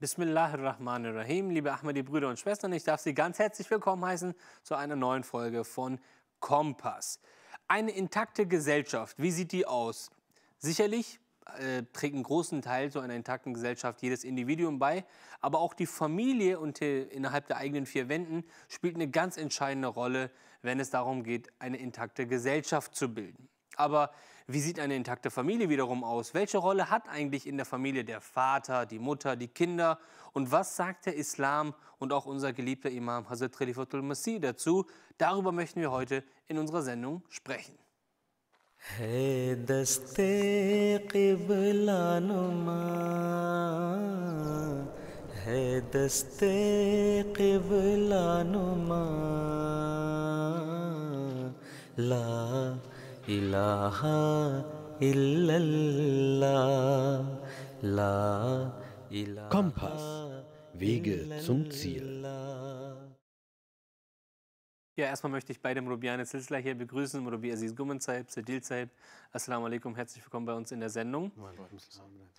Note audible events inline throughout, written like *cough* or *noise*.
Bismillahirrahmanirrahim, liebe Ahmadi-Brüder und Schwestern, ich darf Sie ganz herzlich willkommen heißen zu einer neuen Folge von Kompass. Eine intakte Gesellschaft, wie sieht die aus? Sicherlich äh, trägt einen großen Teil zu einer intakten Gesellschaft jedes Individuum bei, aber auch die Familie und die, innerhalb der eigenen vier Wänden spielt eine ganz entscheidende Rolle, wenn es darum geht, eine intakte Gesellschaft zu bilden. Aber wie sieht eine intakte Familie wiederum aus? Welche Rolle hat eigentlich in der Familie der Vater, die Mutter, die Kinder? Und was sagt der Islam und auch unser geliebter Imam Hazrat Khalifatul Masih dazu? Darüber möchten wir heute in unserer Sendung sprechen. Hey, Daste Qiblanuma, hey, Daste Qiblanuma, La إله إلا الله لا Kompass Wege zum Ziel. Ja, erstmal möchte ich beide Murubiane Zilsla hier begrüßen, Murubi Aziz Gummenzaib, Sedil Zahib. Assalamu alaikum, herzlich willkommen bei uns in der Sendung.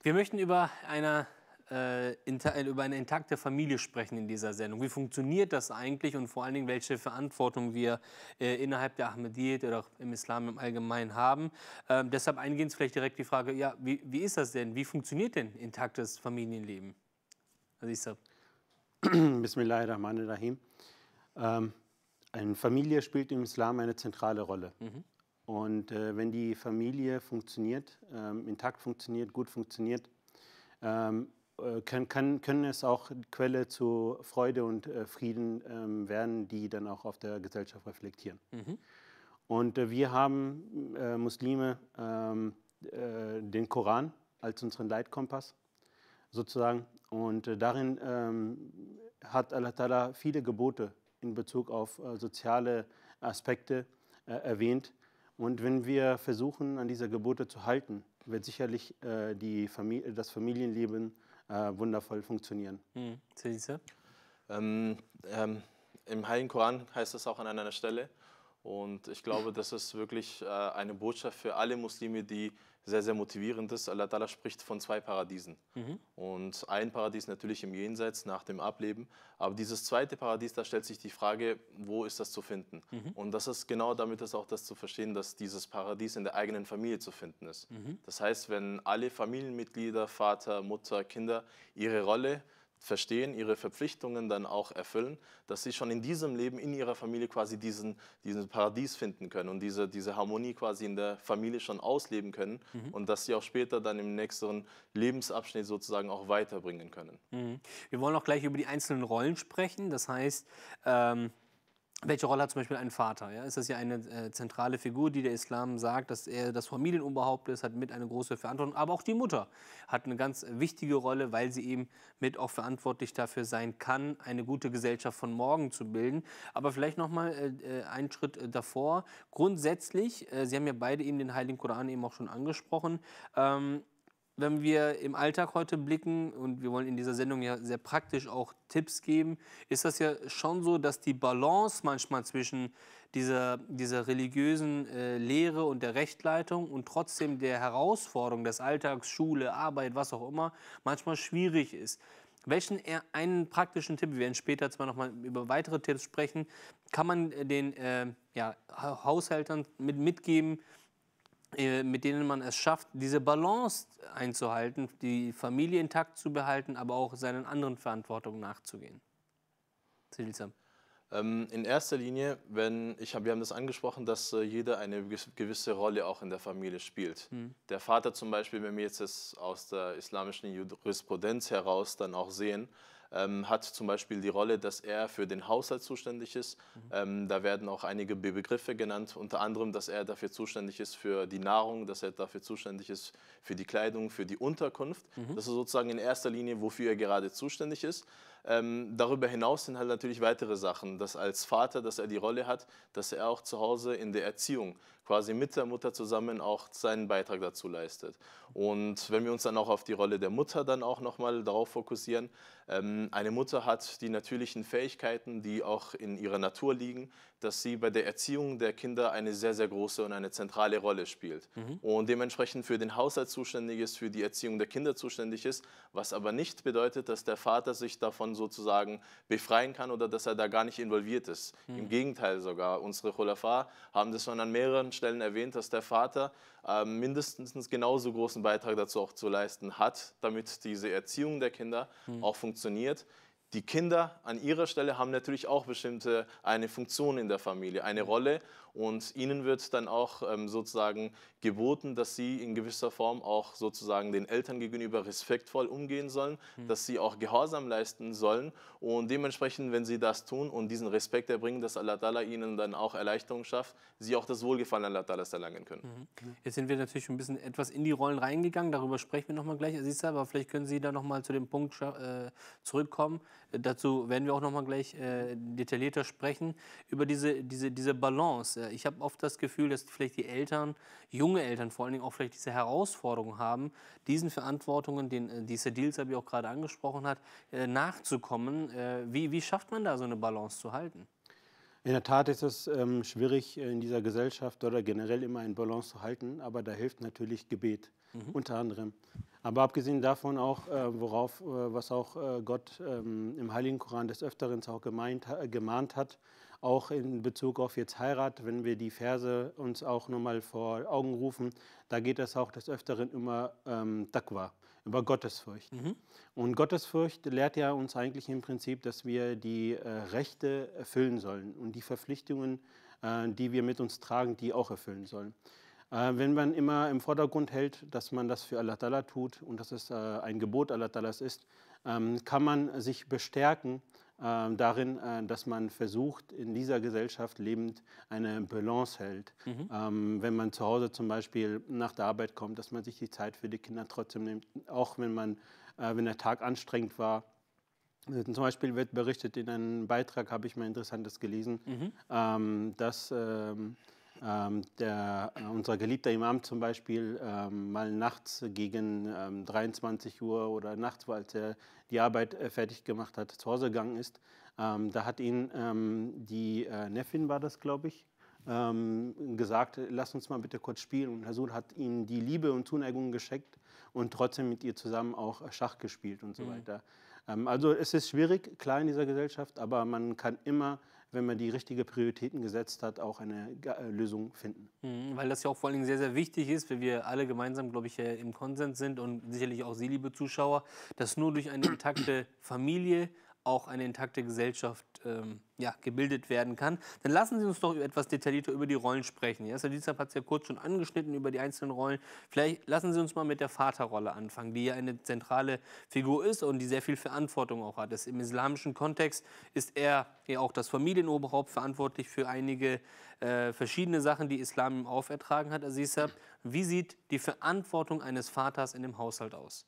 Wir möchten über einer äh, äh, über eine intakte Familie sprechen in dieser Sendung. Wie funktioniert das eigentlich und vor allen Dingen, welche Verantwortung wir äh, innerhalb der Ahmadiyyat oder auch im Islam im Allgemeinen haben. Ähm, deshalb eingehend vielleicht direkt die Frage, ja, wie, wie ist das denn? Wie funktioniert denn intaktes Familienleben? Also ich sag. *clears throat* Bismillahirrahmanirrahim. Ähm, eine Familie spielt im Islam eine zentrale Rolle. Mhm. Und äh, wenn die Familie funktioniert, ähm, intakt funktioniert, gut funktioniert, ähm, äh, kann, kann, können es auch Quelle zu Freude und äh, Frieden ähm, werden, die dann auch auf der Gesellschaft reflektieren. Mhm. Und äh, wir haben äh, Muslime ähm, äh, den Koran als unseren Leitkompass sozusagen. Und äh, darin ähm, hat Allah Ta'ala viele Gebote in Bezug auf soziale Aspekte erwähnt. Und wenn wir versuchen, an diese Gebote zu halten, wird sicherlich die Familie, das Familienleben äh, wundervoll funktionieren. Mhm. Ähm, ähm, Im Heiligen Koran heißt das auch an einer Stelle, und ich glaube, das ist wirklich äh, eine Botschaft für alle Muslime, die sehr, sehr ist. Allah Ta'ala spricht von zwei Paradiesen. Mhm. Und ein Paradies natürlich im Jenseits, nach dem Ableben. Aber dieses zweite Paradies, da stellt sich die Frage, wo ist das zu finden? Mhm. Und das ist genau damit ist auch das zu verstehen, dass dieses Paradies in der eigenen Familie zu finden ist. Mhm. Das heißt, wenn alle Familienmitglieder, Vater, Mutter, Kinder ihre Rolle verstehen, ihre Verpflichtungen dann auch erfüllen, dass sie schon in diesem Leben, in ihrer Familie quasi diesen, diesen Paradies finden können und diese, diese Harmonie quasi in der Familie schon ausleben können mhm. und dass sie auch später dann im nächsten Lebensabschnitt sozusagen auch weiterbringen können. Mhm. Wir wollen auch gleich über die einzelnen Rollen sprechen. Das heißt, ähm welche Rolle hat zum Beispiel ein Vater? Ja? Ist das ja eine äh, zentrale Figur, die der Islam sagt, dass er das Familienoberhaupt ist, hat mit eine große Verantwortung. Aber auch die Mutter hat eine ganz wichtige Rolle, weil sie eben mit auch verantwortlich dafür sein kann, eine gute Gesellschaft von morgen zu bilden. Aber vielleicht nochmal äh, äh, einen Schritt äh, davor. Grundsätzlich, äh, Sie haben ja beide eben den Heiligen Koran eben auch schon angesprochen, ähm, wenn wir im Alltag heute blicken, und wir wollen in dieser Sendung ja sehr praktisch auch Tipps geben, ist das ja schon so, dass die Balance manchmal zwischen dieser, dieser religiösen äh, Lehre und der Rechtleitung und trotzdem der Herausforderung des Alltags, Schule, Arbeit, was auch immer, manchmal schwierig ist. Welchen einen praktischen Tipp, wir werden später zwar nochmal über weitere Tipps sprechen, kann man äh, den äh, ja, Haushältern mit, mitgeben, äh, mit denen man es schafft, diese Balance einzuhalten, die Familie intakt zu behalten, aber auch seinen anderen Verantwortungen nachzugehen. Silsam. Ähm, in erster Linie, wenn ich hab, wir haben das angesprochen, dass äh, jeder eine gewisse Rolle auch in der Familie spielt. Mhm. Der Vater zum Beispiel, wenn wir jetzt aus der islamischen Jurisprudenz heraus dann auch sehen, ähm, hat zum Beispiel die Rolle, dass er für den Haushalt zuständig ist. Mhm. Ähm, da werden auch einige Begriffe genannt, unter anderem, dass er dafür zuständig ist für die Nahrung, dass er dafür zuständig ist für die Kleidung, für die Unterkunft. Mhm. Das ist sozusagen in erster Linie, wofür er gerade zuständig ist. Ähm, darüber hinaus sind halt natürlich weitere Sachen, dass als Vater, dass er die Rolle hat, dass er auch zu Hause in der Erziehung quasi mit der Mutter zusammen auch seinen Beitrag dazu leistet. Und wenn wir uns dann auch auf die Rolle der Mutter dann auch nochmal darauf fokussieren, ähm, eine Mutter hat die natürlichen Fähigkeiten, die auch in ihrer Natur liegen, dass sie bei der Erziehung der Kinder eine sehr, sehr große und eine zentrale Rolle spielt. Mhm. Und dementsprechend für den Haushalt zuständig ist, für die Erziehung der Kinder zuständig ist, was aber nicht bedeutet, dass der Vater sich davon sozusagen befreien kann oder dass er da gar nicht involviert ist. Mhm. Im Gegenteil sogar, unsere Khulafa haben das schon an mehreren Stellen erwähnt, dass der Vater äh, mindestens genauso großen Beitrag dazu auch zu leisten hat, damit diese Erziehung der Kinder mhm. auch funktioniert die Kinder an ihrer Stelle haben natürlich auch bestimmte eine Funktion in der Familie, eine Rolle und ihnen wird dann auch ähm, sozusagen geboten, dass sie in gewisser Form auch sozusagen den Eltern gegenüber respektvoll umgehen sollen, mhm. dass sie auch Gehorsam leisten sollen und dementsprechend, wenn sie das tun und diesen Respekt erbringen, dass Allah Ta'ala ihnen dann auch Erleichterung schafft, sie auch das Wohlgefallen Allah Ta'ala erlangen können. Mhm. Jetzt sind wir natürlich ein bisschen etwas in die Rollen reingegangen, darüber sprechen wir nochmal gleich, Sisa, aber vielleicht können Sie da nochmal zu dem Punkt äh, zurückkommen, dazu werden wir auch nochmal gleich äh, detaillierter sprechen, über diese, diese, diese Balance. Äh, ich habe oft das Gefühl, dass vielleicht die Eltern, junge Eltern vor allen Dingen auch vielleicht diese Herausforderung haben, diesen Verantwortungen, den, äh, die Sedil Sabi auch gerade angesprochen hat, äh, nachzukommen. Äh, wie, wie schafft man da so eine Balance zu halten? In der Tat ist es ähm, schwierig, äh, in dieser Gesellschaft oder generell immer eine Balance zu halten, aber da hilft natürlich Gebet mhm. unter anderem. Aber abgesehen davon auch, äh, worauf, äh, was auch äh, Gott ähm, im Heiligen Koran des Öfteren auch gemeint, äh, gemahnt hat, auch in Bezug auf jetzt Heirat, wenn wir die Verse uns auch nochmal vor Augen rufen, da geht es auch des Öfteren immer ähm, Taqwa, über Gottesfurcht. Mhm. Und Gottesfurcht lehrt ja uns eigentlich im Prinzip, dass wir die äh, Rechte erfüllen sollen und die Verpflichtungen, äh, die wir mit uns tragen, die auch erfüllen sollen. Äh, wenn man immer im Vordergrund hält, dass man das für Allah Ta'ala tut und dass es äh, ein Gebot Allah Ta'alas ist, ähm, kann man sich bestärken äh, darin, dass man versucht, in dieser Gesellschaft lebend eine Balance hält. Mhm. Ähm, wenn man zu Hause zum Beispiel nach der Arbeit kommt, dass man sich die Zeit für die Kinder trotzdem nimmt, auch wenn, man, wenn der Tag anstrengend war. Also zum Beispiel wird berichtet, in einem Beitrag habe ich mal Interessantes gelesen, mhm. Ähm, dass ähm, der, äh, unser geliebter Imam zum Beispiel ähm, mal nachts gegen ähm, 23 Uhr oder nachts, als er die Arbeit äh, fertig gemacht hat, zu Hause gegangen ist, ähm, da hat ihn ähm, die äh, Neffin, war das glaube ich, ähm, gesagt, lass uns mal bitte kurz spielen. Und Hasul hat ihnen die Liebe und Zuneigung geschenkt und trotzdem mit ihr zusammen auch äh, Schach gespielt und so mhm. weiter. also es ist schwierig, klar in dieser Gesellschaft, aber man kann immer wenn man die richtigen Prioritäten gesetzt hat, auch eine äh, Lösung finden. Mhm, weil das ja auch vor allen Dingen sehr, sehr wichtig ist, weil wir alle gemeinsam, glaube ich, äh, im Konsens sind und sicherlich auch Sie, liebe Zuschauer, dass nur durch eine intakte Familie auch eine intakte Gesellschaft ähm, ja, gebildet werden kann. Dann lassen Sie uns doch etwas detaillierter über die Rollen sprechen. Herr ja, hat es ja kurz schon angeschnitten über die einzelnen Rollen. Vielleicht lassen Sie uns mal mit der Vaterrolle anfangen, die ja eine zentrale Figur ist und die sehr viel Verantwortung auch hat. Das Im islamischen Kontext ist er ja auch das Familienoberhaupt verantwortlich für einige äh, verschiedene Sachen, die Islam ihm aufertragen hat. Herr Aziz, wie sieht die Verantwortung eines Vaters in dem Haushalt aus?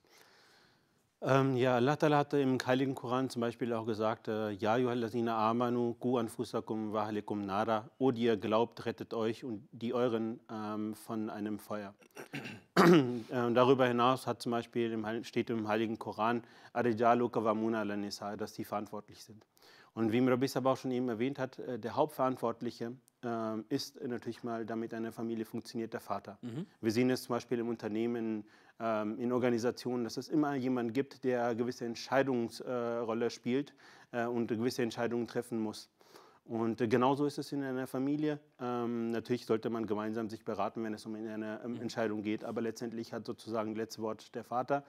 Ähm, ja, Allah Ta'ala hat im Heiligen Koran zum Beispiel auch gesagt, äh, Ja, yuhallazina amanu, gu anfusakum wahalikum nara. O die ihr glaubt, rettet euch und die euren ähm, von einem Feuer. *clears throat* ähm, darüber hinaus hat zum Beispiel im, steht im Heiligen Koran, dass die verantwortlich sind. Und wie Rabbi Sabah schon eben erwähnt hat, äh, der Hauptverantwortliche ähm, ist natürlich mal, damit eine Familie funktioniert, der Vater. Mhm. Wir sehen es zum Beispiel im Unternehmen ähm, in Organisationen, dass es immer jemanden gibt, der eine gewisse Entscheidungsrolle äh, spielt äh, und gewisse Entscheidungen treffen muss. Und äh, genauso ist es in einer Familie. Ähm, natürlich sollte man gemeinsam sich beraten, wenn es um eine ähm, mhm. Entscheidung geht, aber letztendlich hat sozusagen letztes Wort der Vater.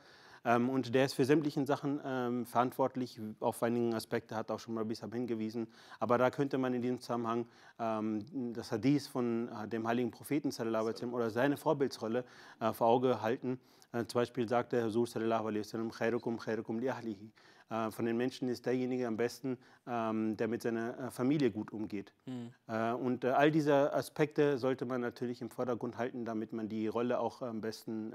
Ähm, und der ist für sämtlichen Sachen ähm, verantwortlich. Auf einigen Aspekte hat auch schon mal Bissab hingewiesen. Aber da könnte man in diesem Zusammenhang ähm, das Hadith von äh, dem heiligen Propheten sallam, oder seine Vorbildsrolle äh, vor Auge halten. Äh, zum Beispiel sagt der Rasul sallallahu alaihi wasallam, khairukum khairukum li ahlihi. Äh, von den Menschen ist derjenige am besten, ähm, der mit seiner äh, Familie gut umgeht. Mhm. und all diese Aspekte sollte man natürlich im Vordergrund halten, damit man die Rolle auch am besten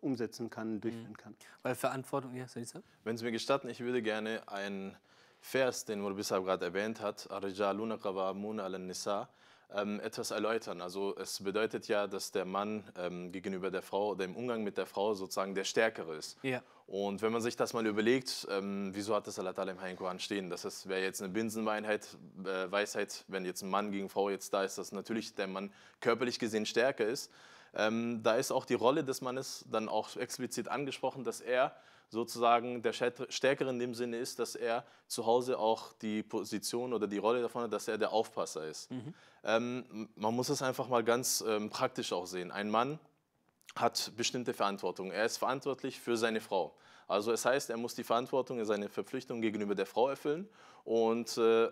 umsetzen kann, hm. durchführen kann. Weil Verantwortung, ja, Salisa? Wenn Sie mir gestatten, ich würde gerne einen Vers, den Murbisab gerade erwähnt hat, Arijaluna Qawamuna al-Nisa, ähm, etwas erläutern. Also es bedeutet ja, dass der Mann ähm, gegenüber der Frau oder im Umgang mit der Frau sozusagen der Stärkere ist. Ja. Und wenn man sich das mal überlegt, ähm, wieso hat das Allah Ta'ala im Heiligen Koran stehen? Das heißt, wäre jetzt eine Binsenweisheit, äh, Weisheit, wenn jetzt ein Mann gegen Frau jetzt da ist, dass natürlich der Mann körperlich gesehen stärker ist. Ähm, da ist auch die Rolle des Mannes dann auch explizit angesprochen, dass er sozusagen der Stärkere in dem Sinne ist, dass er zu Hause auch die Position oder die Rolle davon hat, dass er der Aufpasser ist. Mhm. Ähm, man muss es einfach mal ganz ähm, praktisch auch sehen. Ein Mann hat bestimmte Verantwortung. Er ist verantwortlich für seine Frau. Also es heißt, er muss die Verantwortung seine Verpflichtung gegenüber der Frau erfüllen und äh,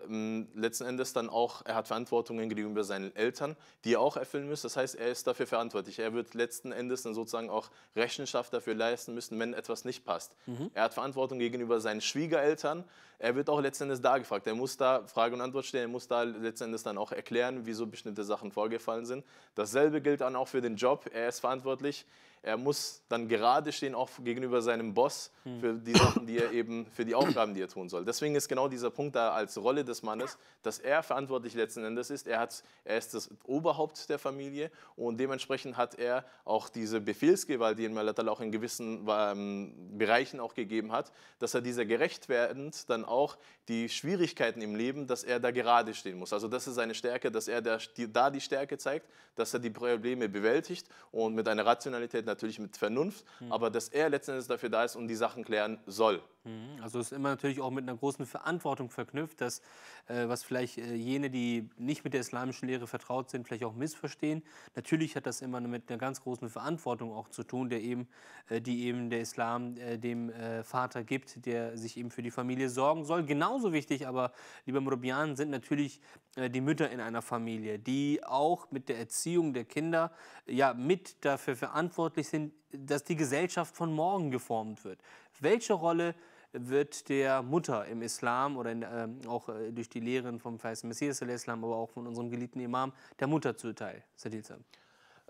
letzten Endes dann auch, er hat Verantwortung gegenüber seinen Eltern, die er auch erfüllen muss. Das heißt, er ist dafür verantwortlich. Er wird letzten Endes dann sozusagen auch Rechenschaft dafür leisten müssen, wenn etwas nicht passt. Mhm. Er hat Verantwortung gegenüber seinen Schwiegereltern. Er wird auch letzten Endes da gefragt. Er muss da Frage und Antwort stellen. Er muss da letzten Endes dann auch erklären, wieso bestimmte Sachen vorgefallen sind. Dasselbe gilt dann auch für den Job. Er ist verantwortlich er muss dann gerade stehen, auch gegenüber seinem Boss, hm. für die Sachen, die er eben, für die Aufgaben, die er tun soll. Deswegen ist genau dieser Punkt da als Rolle des Mannes, dass er verantwortlich letzten Endes ist. Er, hat, er ist das Oberhaupt der Familie und dementsprechend hat er auch diese Befehlsgewalt, die ihm Malatal auch in gewissen ähm, Bereichen auch gegeben hat, dass er dieser gerecht werdend dann auch die Schwierigkeiten im Leben, dass er da gerade stehen muss. Also das ist seine Stärke, dass er da die, Stärke zeigt, dass er die Probleme bewältigt und mit einer Rationalität natürlich mit Vernunft, mhm. aber dass er letztendlich dafür da ist und die Sachen klären soll. Mhm. Also es ist immer natürlich auch mit einer großen Verantwortung verknüpft, dass äh, was vielleicht äh, jene, die nicht mit der islamischen Lehre vertraut sind, vielleicht auch missverstehen. Natürlich hat das immer mit einer ganz großen Verantwortung auch zu tun, der eben, äh, die eben der Islam äh, dem äh, Vater gibt, der sich eben für die Familie sorgen soll. Genauso wichtig aber, lieber Murubian, sind natürlich äh, die Mütter in einer Familie, die auch mit der Erziehung der Kinder ja mit dafür verantwortlich sind, dass die Gesellschaft von morgen geformt wird. Welche Rolle wird der Mutter im Islam oder in, äh, auch äh, durch die Lehren vom Feist Messias, aber auch von unserem geliebten Imam, der Mutter zuteil. Sadilsam.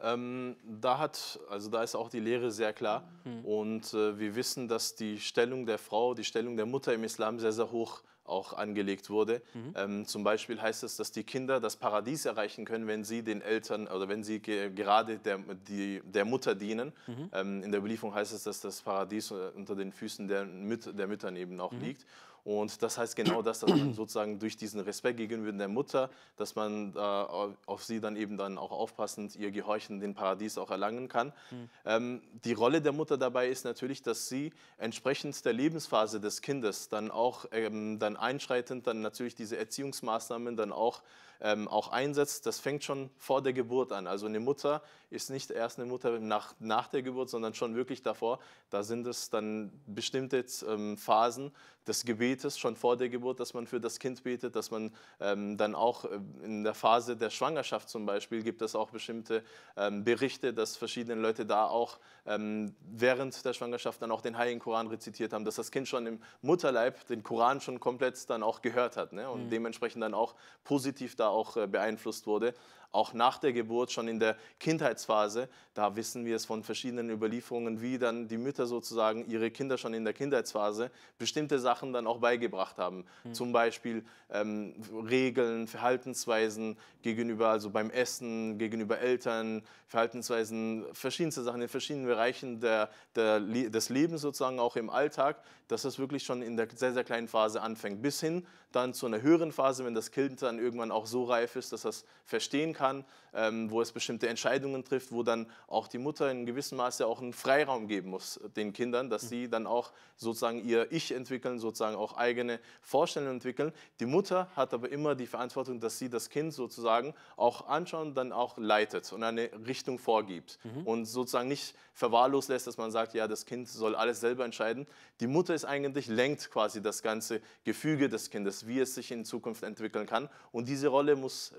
Ähm, da hat, also da ist auch die Lehre sehr klar. Mhm. Und äh, wir wissen, dass die Stellung der Frau, die Stellung der Mutter im Islam sehr, sehr hoch auch angelegt wurde. Mhm. Ähm, zum Beispiel heißt es, dass die Kinder das Paradies erreichen können, wenn sie den Eltern oder wenn sie ge gerade der, die, der Mutter dienen. Mhm. Ähm, in der Überlieferung heißt es, dass das Paradies äh, unter den Füßen der, Müt der Müttern eben auch mhm. liegt. Und das heißt genau das, dass man sozusagen durch diesen Respekt gegenüber der Mutter, dass man äh, auf sie dann eben dann auch aufpassend ihr Gehorchen, den Paradies auch erlangen kann. Mhm. Ähm, die Rolle der Mutter dabei ist natürlich, dass sie entsprechend der Lebensphase des Kindes dann auch ähm, dann einschreitend dann natürlich diese Erziehungsmaßnahmen dann auch ähm, auch einsetzt, das fängt schon vor der Geburt an. Also eine Mutter ist nicht erst eine Mutter nach, nach der Geburt, sondern schon wirklich davor. Da sind es dann bestimmte ähm, Phasen des Gebetes schon vor der Geburt, dass man für das Kind betet, dass man ähm, dann auch äh, in der Phase der Schwangerschaft zum Beispiel gibt es auch bestimmte ähm, Berichte, dass verschiedene Leute da auch ähm, während der Schwangerschaft dann auch den Heiligen Koran rezitiert haben, dass das Kind schon im Mutterleib den Koran schon komplett dann auch gehört hat ne? und mhm. dementsprechend dann auch positiv da auch äh, beeinflusst wurde auch nach der Geburt, schon in der Kindheitsphase. Da wissen wir es von verschiedenen Überlieferungen, wie dann die Mütter sozusagen ihre Kinder schon in der Kindheitsphase bestimmte Sachen dann auch beigebracht haben. Mhm. Zum Beispiel ähm, Regeln, Verhaltensweisen gegenüber, also beim Essen, gegenüber Eltern, Verhaltensweisen, verschiedenste Sachen in verschiedenen Bereichen der, der, des Lebens sozusagen auch im Alltag, dass das wirklich schon in der sehr, sehr kleinen Phase anfängt. Bis hin dann zu einer höheren Phase, wenn das Kind dann irgendwann auch so reif ist, dass das verstehen kann kann, ähm, wo es bestimmte Entscheidungen trifft, wo dann auch die Mutter in gewissem Maße auch einen Freiraum geben muss äh, den Kindern, dass mhm. sie dann auch sozusagen ihr Ich entwickeln, sozusagen auch eigene Vorstellungen entwickeln. Die Mutter hat aber immer die Verantwortung, dass sie das Kind sozusagen auch anschauen, dann auch leitet und eine Richtung vorgibt mhm. und sozusagen nicht verwahrlos lässt, dass man sagt, ja, das Kind soll alles selber entscheiden. Die Mutter ist eigentlich lenkt quasi das ganze Gefüge des Kindes, wie es sich in Zukunft entwickeln kann und diese Rolle muss,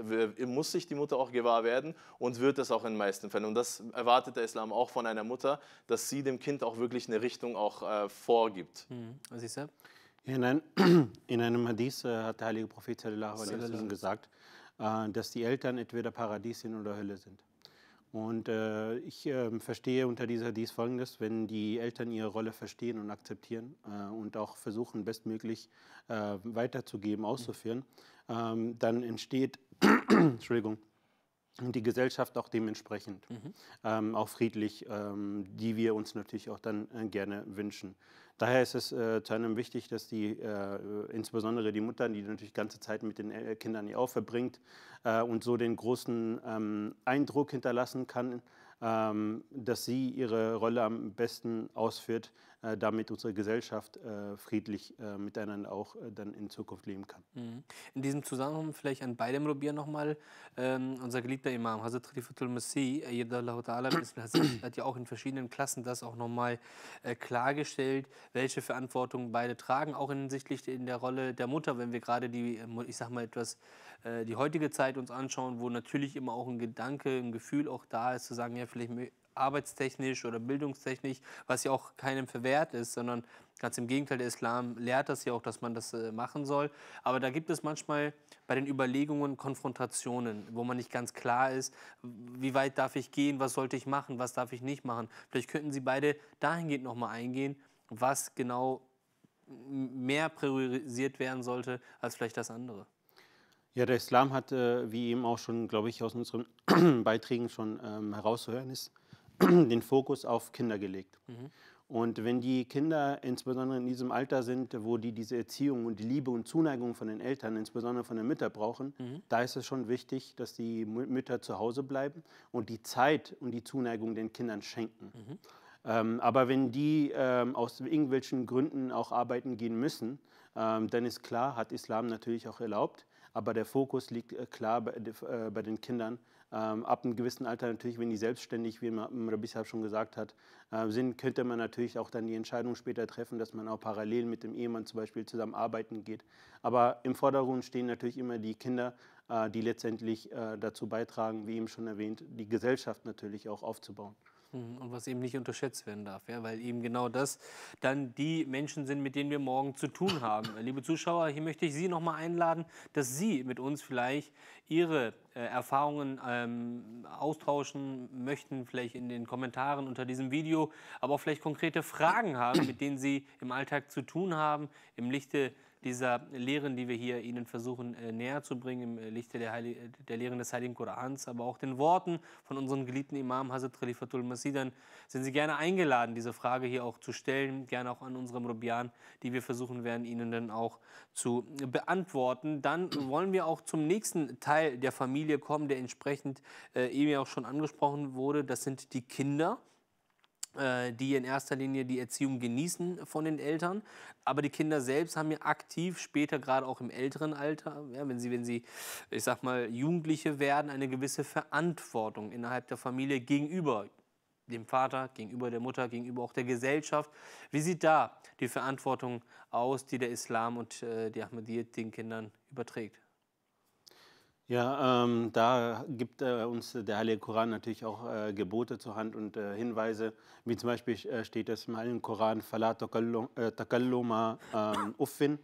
muss sich die Mutter Mutter auch gewahr werden und wird es auch in den meisten Fällen. Und das erwartet der Islam auch von einer Mutter, dass sie dem Kind auch wirklich eine Richtung auch äh, vorgibt. Mhm. Was ist In, ein, *clears throat* in einem Hadith äh, hat der heilige Prophet sallallahu alaihi wasallam gesagt, äh, dass die Eltern entweder Paradies sind oder Hölle sind. Und äh, ich äh, verstehe unter dieser dies folgendes, wenn die Eltern ihre Rolle verstehen und akzeptieren äh, und auch versuchen, bestmöglich äh, weiterzugeben, auszuführen, ähm, dann entsteht, *clears throat* Entschuldigung, und die Gesellschaft auch dementsprechend, mhm. ähm, auch friedlich, ähm, die wir uns natürlich auch dann äh, gerne wünschen. Daher ist es äh, zu einem wichtig, dass die, äh, insbesondere die Mutter, die natürlich ganze Zeit mit den äh, Kindern ihr auch verbringt äh, und so den großen ähm, Eindruck hinterlassen kann, ähm, dass sie ihre Rolle am besten ausführt, äh, damit unsere Gesellschaft äh, friedlich äh, miteinander auch dann in Zukunft leben kann. Mhm. In diesem Zusammenhang vielleicht an beidem Robier nochmal, ähm, unser geliebter Imam Hazrat Khalifatul Masih, *coughs* hat ja auch in verschiedenen Klassen das auch nochmal äh, klargestellt, welche Verantwortung beide tragen, auch hinsichtlich in der Rolle der Mutter, wenn wir gerade die, ich sag mal etwas, die heutige Zeit uns anschauen, wo natürlich immer auch ein Gedanke, ein Gefühl auch da ist, zu sagen, ja, vielleicht arbeitstechnisch oder bildungstechnisch, was ja auch keinem verwehrt ist, sondern ganz im Gegenteil, der Islam lehrt das ja auch, dass man das äh, machen soll. Aber da gibt es manchmal bei den Überlegungen Konfrontationen, wo man nicht ganz klar ist, wie weit darf ich gehen, was sollte ich machen, was darf ich nicht machen. Vielleicht könnten Sie beide dahingehend nochmal eingehen, was genau mehr priorisiert werden sollte als vielleicht das andere. Ja, der Islam hat, äh, wie eben auch schon, glaube ich, aus unseren *clears throat* Beiträgen schon ähm, herauszuhören ist, *clears throat* den Fokus auf Kinder gelegt. Mhm. Und wenn die Kinder insbesondere in diesem Alter sind, wo die diese Erziehung und die Liebe und Zuneigung von den Eltern, insbesondere von den Müttern brauchen, mhm. da ist es schon wichtig, dass die Mütter zu Hause bleiben und die Zeit und die Zuneigung den Kindern schenken. Mhm. Ähm, aber wenn die ähm, aus irgendwelchen Gründen auch arbeiten gehen müssen, ähm, dann ist klar, hat Islam natürlich auch erlaubt, aber der Fokus liegt äh, klar bei, äh, bei den Kindern ähm, ab einem gewissen Alter natürlich, wenn die selbstständig, wie man bisher schon gesagt hat, äh, sind, könnte man natürlich auch dann die Entscheidung später treffen, dass man auch parallel mit dem Ehemann zum Beispiel zusammen arbeiten geht. Aber im Vordergrund stehen natürlich immer die Kinder, äh, die letztendlich äh, dazu beitragen, wie eben schon erwähnt, die Gesellschaft natürlich auch aufzubauen und was eben nicht unterschätzt werden darf, ja, weil eben genau das dann die Menschen sind, mit denen wir morgen zu tun *laughs* haben. Liebe Zuschauer, hier möchte ich Sie noch mal einladen, dass Sie mit uns vielleicht Ihre äh, Erfahrungen ähm, austauschen möchten, vielleicht in den Kommentaren unter diesem Video, aber auch vielleicht konkrete Fragen haben, mit denen Sie im Alltag zu tun haben, im Lichte dieser Lehren, die wir hier Ihnen versuchen äh, näher zu bringen, im äh, Lichte der, Heilig äh, der Lehren des Heiligen Korans, aber auch den Worten von unserem geliebten Imam Hazrat Khalifatul dann sind Sie gerne eingeladen, diese Frage hier auch zu stellen, gerne auch an unserem Rubian, die wir versuchen werden, Ihnen dann auch zu beantworten. Dann wollen wir auch zum nächsten Teil der Familie kommen, der entsprechend äh, eben auch schon angesprochen wurde. Das sind die Kinder. Äh, die in erster Linie die Erziehung genießen von den Eltern. Aber die Kinder selbst haben ja aktiv später, gerade auch im älteren Alter, ja, wenn, sie, wenn sie, ich sag mal, Jugendliche werden, eine gewisse Verantwortung innerhalb der Familie gegenüber dem Vater, gegenüber der Mutter, gegenüber auch der Gesellschaft. Wie sieht da die Verantwortung aus, die der Islam und äh, die Ahmadiyyat den Kindern überträgt? Ja, ähm, da gibt äh, uns der Heilige Koran natürlich auch äh, Gebote zur Hand und äh, Hinweise, wie zum Beispiel äh, steht es im Heiligen Koran, Fala takalluma äh, ähm, uffin,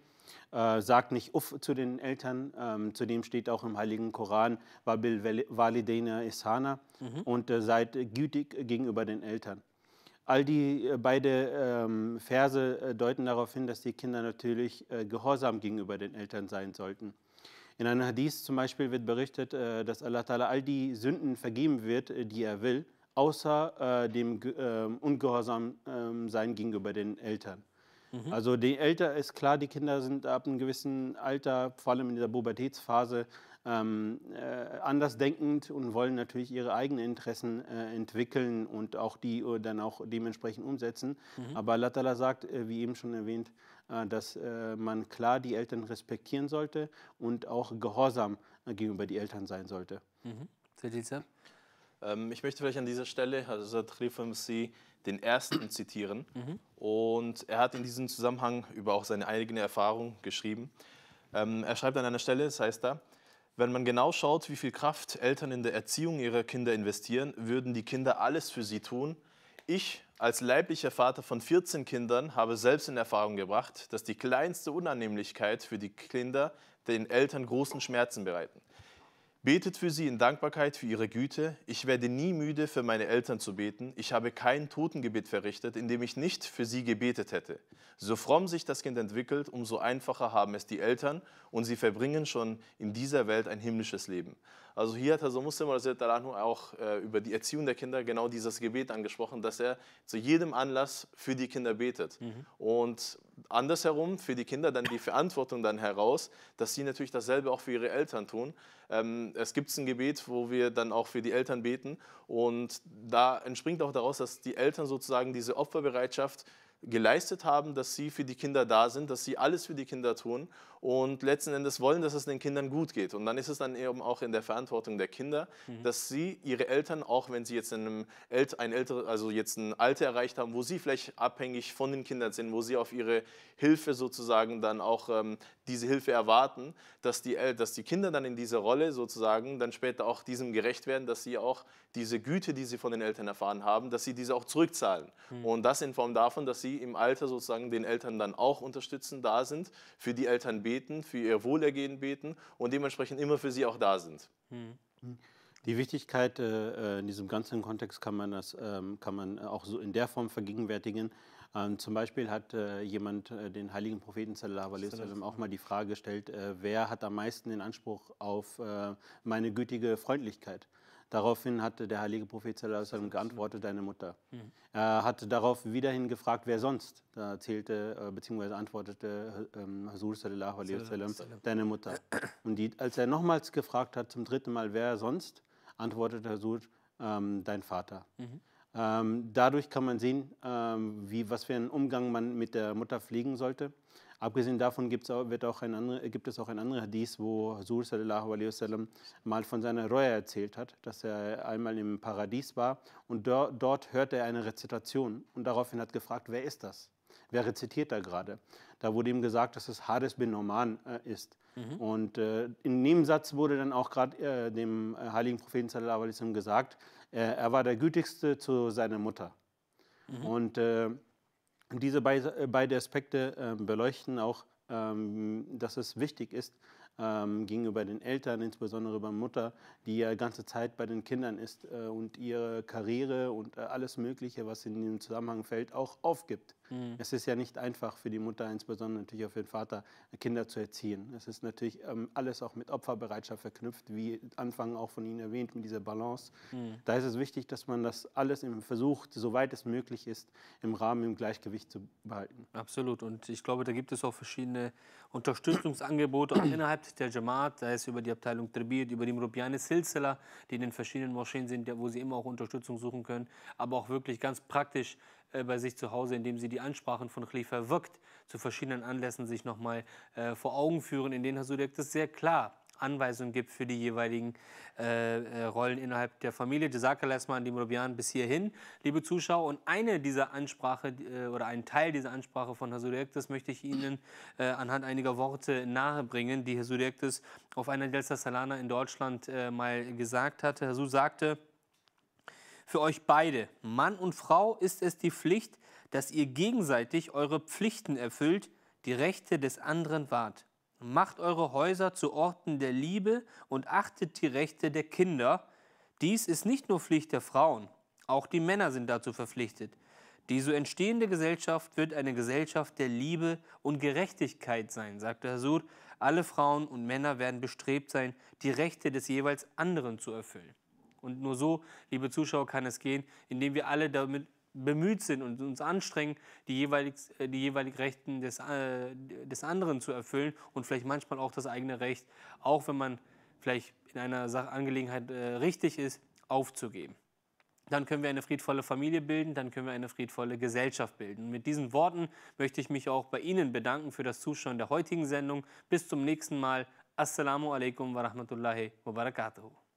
äh, sagt nicht uff zu den Eltern, ähm, zudem steht auch im Heiligen Koran, wabil Walidena ishana mhm. und seid gütig gegenüber den Eltern. All die beide ähm, Verse deuten darauf hin, dass die Kinder natürlich gehorsam gegenüber den Eltern sein sollten. In einem Hadith zum Beispiel wird berichtet, äh, dass Allah Ta'ala all die Sünden vergeben wird, äh, die er will, außer äh, dem ähm, Ungehorsam ähm, sein gegenüber den Eltern. Mhm. Also die Eltern ist klar, die Kinder sind ab einem gewissen Alter, vor allem in der Pubertätsphase, ähm, äh, andersdenkend und wollen natürlich ihre eigenen Interessen äh, entwickeln und auch die äh, dann auch dementsprechend umsetzen. Mhm. Aber Allah sagt, wie eben schon erwähnt, äh, dass äh, man klar die Eltern respektieren sollte und auch gehorsam äh, gegenüber die Eltern sein sollte. Mhm. Ähm, ich möchte vielleicht an dieser Stelle also Hazrat Rifamsi den ersten *clears throat* zitieren. Mhm. Und er hat in diesem Zusammenhang über auch seine eigene Erfahrung geschrieben. Ähm, er schreibt an einer Stelle, es das heißt da, wenn man genau schaut, wie viel Kraft Eltern in der Erziehung ihrer Kinder investieren, würden die Kinder alles für sie tun. Ich als leiblicher Vater von 14 Kindern habe selbst in Erfahrung gebracht, dass die kleinste Unannehmlichkeit für die Kinder den Eltern großen Schmerzen bereiten. Betet für sie in Dankbarkeit für ihre Güte. Ich werde nie müde, für meine Eltern zu beten. Ich habe kein Totengebet verrichtet, in dem ich nicht für sie gebetet hätte. So fromm sich das Kind entwickelt, umso einfacher haben es die Eltern und sie verbringen schon in dieser Welt ein himmlisches Leben. Also hier hat also Muslim auch äh, über die Erziehung der Kinder genau dieses Gebet angesprochen, dass er zu jedem Anlass für die Kinder betet. Mhm. Und andersherum für die Kinder dann die Verantwortung dann heraus, dass sie natürlich dasselbe auch für ihre Eltern tun. Ähm, es gibt ein Gebet, wo wir dann auch für die Eltern beten und da entspringt auch daraus, dass die Eltern sozusagen diese Opferbereitschaft geleistet haben, dass sie für die Kinder da sind, dass sie alles für die Kinder tun und letzten Endes wollen, dass es den Kindern gut geht. Und dann ist es dann eben auch in der Verantwortung der Kinder, mhm. dass sie ihre Eltern, auch wenn sie jetzt in einem Ält ein ältere, also jetzt ein Alter erreicht haben, wo sie vielleicht abhängig von den Kindern sind, wo sie auf ihre Hilfe sozusagen dann auch ähm, diese Hilfe erwarten, dass die, El dass die Kinder dann in dieser Rolle sozusagen dann später auch diesem gerecht werden, dass sie auch diese Güte, die sie von den Eltern erfahren haben, dass sie diese auch zurückzahlen. Mhm. Und das in Form davon, dass sie sie im Alter sozusagen den Eltern dann auch unterstützen, da sind, für die Eltern beten, für ihr Wohlergehen beten und dementsprechend immer für sie auch da sind. Hm. Die Wichtigkeit äh, äh, in diesem ganzen Kontext kann man, das, ähm, kann man auch so in der Form vergegenwärtigen. Ähm, zum Beispiel hat äh, jemand äh, den heiligen Propheten sallallahu wasallam auch mal die Frage gestellt, äh, wer hat am meisten den Anspruch auf äh, meine gütige Freundlichkeit? Daraufhin hatte der heilige Prophet sallam, geantwortet, deine Mutter. Mhm. Er hatte darauf wiederhin gefragt, wer sonst. Da erzählte äh, bzw. antwortete äh, Hasul ähm, sallallahu alaihi wasallam, deine Mutter. Und die, als er nochmals gefragt hat, zum dritten Mal, wer sonst, antwortete Hasul, ähm, dein Vater. Mhm. Ähm, dadurch kann man sehen, ähm, wie, was für einen Umgang man mit der Mutter pflegen sollte. Abgesehen davon gibt's auch, wird auch ein andere, gibt es auch ein anderes Hadith, wo Rasul sallallahu alaihi wasallam mal von seiner Reue erzählt hat, dass er einmal im Paradies war und do, dort hörte er eine Rezitation und daraufhin hat gefragt, wer ist das? Wer rezitiert da gerade? Da wurde ihm gesagt, dass es Hades bin Norman äh, ist. Mhm. Und äh, in dem Satz wurde dann auch gerade äh, dem äh, heiligen Propheten sallallahu alaihi wasallam gesagt, äh, er war der gütigste zu seiner Mutter. Mhm. Und äh, diese äh, beiden Aspekte ähm, beleuchten auch, ähm, dass es wichtig ist, ähm, gegenüber den Eltern, insbesondere bei Mutter, die ja ganze Zeit bei den Kindern ist äh, und ihre Karriere und äh, alles Mögliche, was in diesem Zusammenhang fällt, auch aufgibt. Mhm. Es ist ja nicht einfach für die Mutter, insbesondere natürlich auch für den Vater, Kinder zu erziehen. Es ist natürlich ähm, alles auch mit Opferbereitschaft verknüpft, wie Anfang auch von Ihnen erwähnt, mit dieser Balance. Mhm. Da ist es wichtig, dass man das alles im Versuch, soweit es möglich ist, im Rahmen, im Gleichgewicht zu behalten. Absolut. Und ich glaube, da gibt es auch verschiedene Unterstützungsangebote auch *clears throat* innerhalb der Jamaat, sei es über die Abteilung Tribir, über die Mrubiane Silsela, die in den verschiedenen Moscheen sind, wo Sie immer auch Unterstützung suchen können, aber auch wirklich ganz praktisch äh, bei sich zu Hause, indem sie die Ansprachen von Khalifa wirkt, zu verschiedenen Anlässen sich nochmal äh, vor Augen führen, in denen Herr Sudek das sehr klar Anweisungen gibt für die jeweiligen äh, äh Rollen innerhalb der Familie. Jazakala erstmal an die Morobian bis hierhin, liebe Zuschauer. Und eine dieser Ansprache äh, oder einen Teil dieser Ansprache von Herr Hasurektes möchte ich Ihnen äh, anhand einiger Worte nahebringen, die Herr Hasurektes auf einer Delsa Salana in Deutschland mal gesagt hatte. Hasu sagte, für euch beide, Mann und Frau, ist es die Pflicht, dass ihr gegenseitig eure Pflichten erfüllt, die Rechte des anderen wahrt. Macht eure Häuser zu Orten der Liebe und achtet die Rechte der Kinder. Dies ist nicht nur Pflicht der Frauen, auch die Männer sind dazu verpflichtet. Die so entstehende Gesellschaft wird eine Gesellschaft der Liebe und Gerechtigkeit sein, sagte Hasur. Alle Frauen und Männer werden bestrebt sein, die Rechte des jeweils anderen zu erfüllen. Und nur so, liebe Zuschauer, kann es gehen, indem wir alle damit bemüht sind und uns anstrengen, die jeweilig, äh, die jeweilig Rechten des, äh, des anderen zu erfüllen und vielleicht manchmal auch das eigene Recht, auch wenn man vielleicht in einer Angelegenheit äh, richtig ist, aufzugeben. Dann können wir eine friedvolle Familie bilden, dann können wir eine friedvolle Gesellschaft bilden. Und mit diesen Worten möchte ich mich auch bei Ihnen bedanken für das Zuschauen der heutigen Sendung. Bis zum nächsten Mal. Assalamu alaikum wa rahmatullahi wa barakatuhu.